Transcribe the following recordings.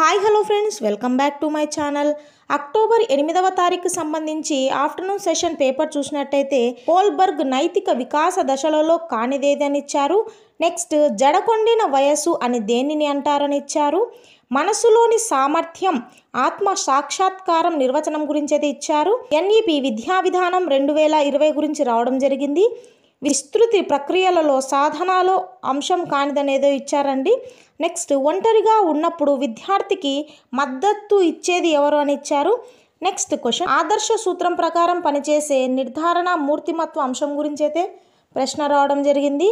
hi hello friends welcome back to my channel October ఎనిమిదవ తారీఖు సంబంధించి ఆఫ్టర్నూన్ సెషన్ పేపర్ చూసినట్టయితే పోల్బర్గ్ నైతిక వికాస దశలలో కానిదేదని ఇచ్చారు నెక్స్ట్ జడకొండిన వయస్సు అని దేనిని అంటారని ఇచ్చారు మనసులోని సామర్థ్యం ఆత్మ సాక్షాత్కారం నిర్వచనం గురించి అయితే ఇచ్చారు ఎన్ఈపి విద్యా విధానం రెండు వేల ఇరవై గురించి రావడం జరిగింది విస్తృతి ప్రక్రియలలో సాధనాలో అంశం కానిదనేదో ఇచ్చారండి నెక్స్ట్ ఒంటరిగా ఉన్నప్పుడు విద్యార్థికి మద్దతు ఇచ్చేది ఎవరు అని ఇచ్చారు నెక్స్ట్ క్వశ్చన్ ఆదర్శ సూత్రం ప్రకారం పనిచేసే నిర్ధారణ మూర్తిమత్వ అంశం గురించి అయితే ప్రశ్న రావడం జరిగింది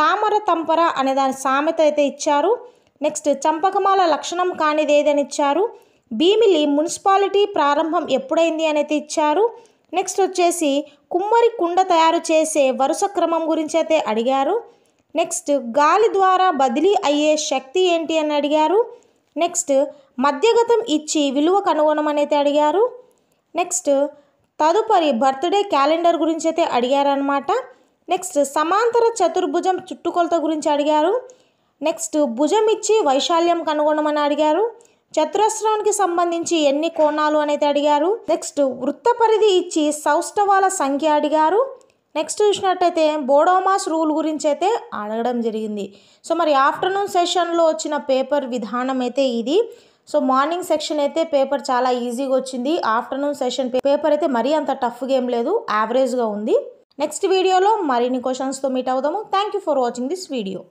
తామర తంపర అనే దాని సామెత అయితే ఇచ్చారు నెక్స్ట్ చంపకమాల లక్షణం కానిది ఏదని ఇచ్చారు భీమిలి మున్సిపాలిటీ ప్రారంభం ఎప్పుడైంది అనేది ఇచ్చారు నెక్స్ట్ వచ్చేసి కుమ్మరి కుండ తయారు చేసే వరుస క్రమం గురించి అయితే అడిగారు నెక్స్ట్ గాలి ద్వారా బదిలీ అయ్యే శక్తి ఏంటి అని అడిగారు నెక్స్ట్ మధ్యగతం ఇచ్చి విలువ కనుగొనమనైతే అడిగారు నెక్స్ట్ తదుపరి బర్త్డే క్యాలెండర్ గురించి అయితే అడిగారనమాట నెక్స్ట్ సమాంతర చతుర్భుజం చుట్టుకొలత గురించి అడిగారు నెక్స్ట్ భుజం ఇచ్చి వైశాల్యం కనుగొనమని అడిగారు చతురస్రానికి సంబంధించి ఎన్ని కోణాలు అనేది అడిగారు నెక్స్ట్ వృత్త పరిధి ఇచ్చి సౌష్ఠవాల సంఖ్య అడిగారు నెక్స్ట్ చూసినట్టయితే బోడోమాస్ రూల్ గురించి అయితే అడగడం జరిగింది సో మరి ఆఫ్టర్నూన్ సెషన్లో వచ్చిన పేపర్ విధానం అయితే ఇది సో మార్నింగ్ సెక్షన్ అయితే పేపర్ చాలా ఈజీగా వచ్చింది ఆఫ్టర్నూన్ సెషన్ పేపర్ అయితే మరీ అంత టఫ్గా ఏం లేదు యావరేజ్గా ఉంది నెక్స్ట్ వీడియోలో మరిన్ని క్వశ్చన్స్తో మీట్ అవుదాము thank you for watching this video